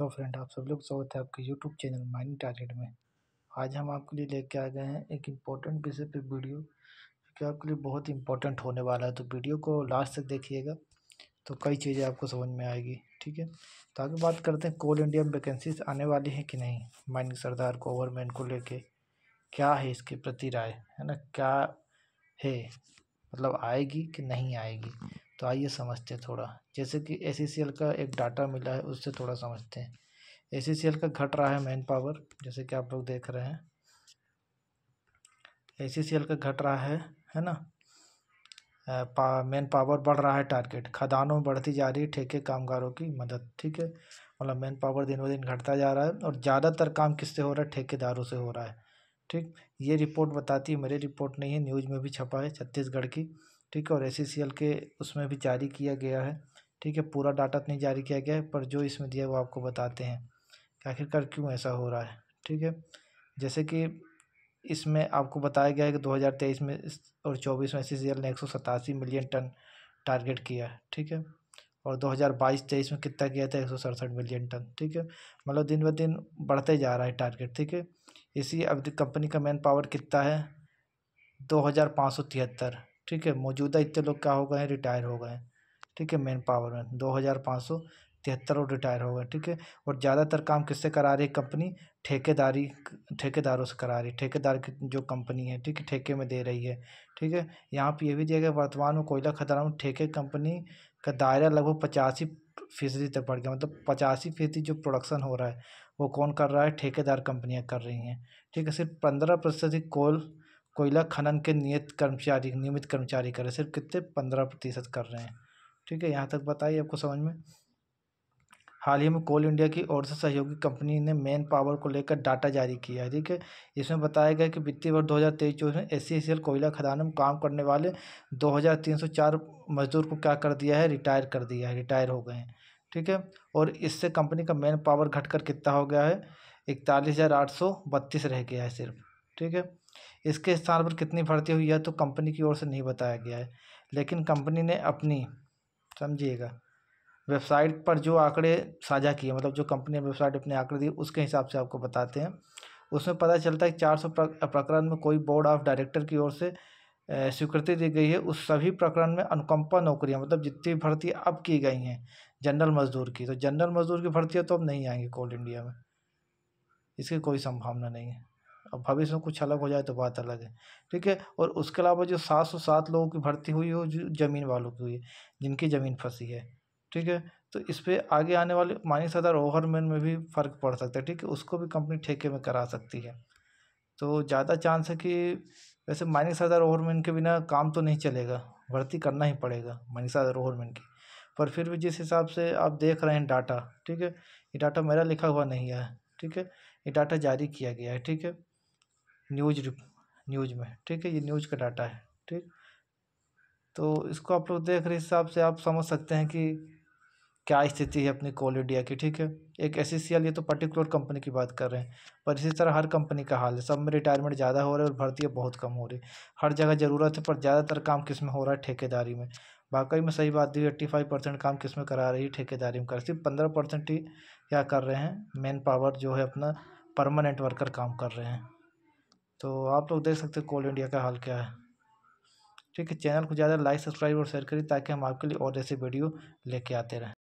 hello friend आप सब लोग स्वागत है आपके यूट्यूब चैनल माइनिंग टारगेट में आज हम आपके लिए लेके आ गए हैं एक इम्पॉर्टेंट विषय पे वीडियो जो कि आपके लिए बहुत इम्पोर्टेंट होने वाला है तो वीडियो को लास्ट तक देखिएगा तो कई चीज़ें आपको समझ में आएगी ठीक है तो आगे बात करते हैं कोल इंडिया में वैकेंसीज आने वाली हैं कि नहीं माइनिंग सरदार को ओवरमैन को लेके क्या है इसके प्रति राय है ना क्या है मतलब आएगी कि नहीं आएगी तो आइए समझते हैं थोड़ा जैसे कि ए e का एक डाटा मिला है उससे थोड़ा समझते हैं ए e का घट रहा है मैन पावर जैसे कि आप लोग देख रहे हैं ए e का घट रहा है है ना पा, मैन पावर बढ़ रहा है टारगेट खदानों में बढ़ती जा रही है ठेके कामगारों की मदद ठीक है मतलब मैन पावर दिन ब दिन घटता जा रहा है और ज़्यादातर काम किससे हो रहा है ठेकेदारों से हो रहा है ठीक ये रिपोर्ट बताती है मेरी रिपोर्ट नहीं है न्यूज़ में भी छपा है छत्तीसगढ़ की ठीक है और एस e के उसमें भी जारी किया गया है ठीक है पूरा डाटा तो नहीं जारी किया गया है पर जो इसमें दिया है वो आपको बताते हैं कि आखिरकार क्यों ऐसा हो रहा है ठीक है जैसे कि इसमें आपको बताया गया है कि 2023 में और 24 में एस e ने एक मिलियन टन टारगेट किया है ठीक है और 2022-23 में कितना किया था एक मिलियन टन ठीक है मतलब दिन ब दिन बढ़ते जा रहा है टारगेट ठीक है इसी अब कंपनी का मैन पावर कितना है दो हज़ार पाँच सौ तिहत्तर ठीक है मौजूदा इतने लोग क्या हो गए हैं रिटायर हो गए ठीक है मैन पावर में दो हज़ार पाँच सौ तिहत्तर लोग रिटायर हो गए ठीक है और ज़्यादातर काम किससे करा रही है कंपनी ठेकेदारी ठेकेदारों से करा रही है ठेकेदार की जो कंपनी है ठीक है ठेके में दे रही है ठीक है यहाँ पर यह भी दिया गया वर्तमान में कोयला खदान में ठेके कंपनी का दायरा लगभग पचासी फीसदी तक बढ़ गया मतलब पचासी फीसदी जो प्रोडक्शन हो रहा है वो कौन कर रहा है ठेकेदार कंपनियाँ कर रही हैं ठीक है सिर्फ पंद्रह फीसदी कोल कोयला खनन के नियत कर्मचारी नियमित कर्मचारी कर रहे सिर्फ कितने पंद्रह प्रतिशत कर रहे हैं ठीक है यहाँ तक बताइए आपको समझ में हाल ही में कोल इंडिया की ओर से सहयोगी कंपनी ने मैन पावर को लेकर डाटा जारी किया है ठीक है इसमें बताया गया कि वित्तीय वर्ष दो हज़ार तेईस चौबीस में एस सी कोयला खदान में काम करने वाले दो हज़ार तीन सौ चार मजदूर को क्या कर दिया है रिटायर कर दिया है रिटायर हो गए हैं ठीक है और इससे कंपनी का मैन पावर घटकर कितना हो गया है इकतालीस हज़ार आठ सौ बत्तीस रह गया है सिर्फ ठीक है इसके स्थान पर कितनी भर्ती हुई है तो कंपनी की ओर से नहीं बताया गया है लेकिन कंपनी ने अपनी समझिएगा वेबसाइट पर जो आंकड़े साझा किए मतलब जो कंपनी ने वेबसाइट अपने आंकड़े दिए उसके हिसाब से आपको बताते हैं उसमें पता चलता है कि चार सौ प्रकरण में कोई बोर्ड ऑफ डायरेक्टर की ओर से स्वीकृति दी गई है उस सभी प्रकरण में अनुकंपा नौकरियां मतलब जितनी भर्ती अब की गई हैं जनरल मजदूर की तो जनरल मजदूर की भर्तियाँ तो अब नहीं आएंगी कोल इंडिया में इसकी कोई संभावना नहीं है अब भविष्य में कुछ अलग हो जाए तो बात अलग है ठीक है और उसके अलावा जो सात सौ सात लोगों की भर्ती हुई हो जो ज़मीन वालों की हुई है जिनकी ज़मीन फंसी है ठीक है तो इस पर आगे आने वाले मानी सदर ओवरमैन में भी फ़र्क पड़ सकता है ठीक है उसको भी कंपनी ठेके में करा सकती है तो ज़्यादा चांस है कि वैसे माइनिंग सादार ओवरमैन के बिना काम तो नहीं चलेगा भर्ती करना ही पड़ेगा माइनिंग सादार ओवरमैन की पर फिर भी जिस हिसाब से आप देख रहे हैं डाटा ठीक है ये डाटा मेरा लिखा हुआ नहीं है ठीक है ये डाटा जारी किया गया है ठीक है न्यूज न्यूज में ठीक है ये न्यूज का डाटा है ठीक तो इसको आप लोग देख रहे हिसाब से आप समझ सकते हैं कि क्या स्थिति है अपनी कोल इंडिया की ठीक है एक एस ये तो पर्टिकुलर कंपनी की बात कर रहे हैं पर इसी तरह हर कंपनी का हाल है सब में रिटायरमेंट ज़्यादा हो रहा है और भर्तियाँ बहुत कम हो रही हर जगह ज़रूरत है पर ज़्यादातर काम किस में हो रहा है ठेकेदारी में वाकई में सही बात दी एट्टी फाइव परसेंट काम किस में करा रही है ठेकेदारी में कर सिर्फ पंद्रह परसेंट ही क्या कर रहे हैं मैन पावर जो है अपना परमानेंट वर्कर काम कर रहे हैं तो आप लोग देख सकते हैं कोल इंडिया का हाल क्या है ठीक है चैनल को ज़्यादा लाइक सब्सक्राइब और शेयर करिए ताकि हम आपके लिए और जैसे वीडियो लेके आते रहें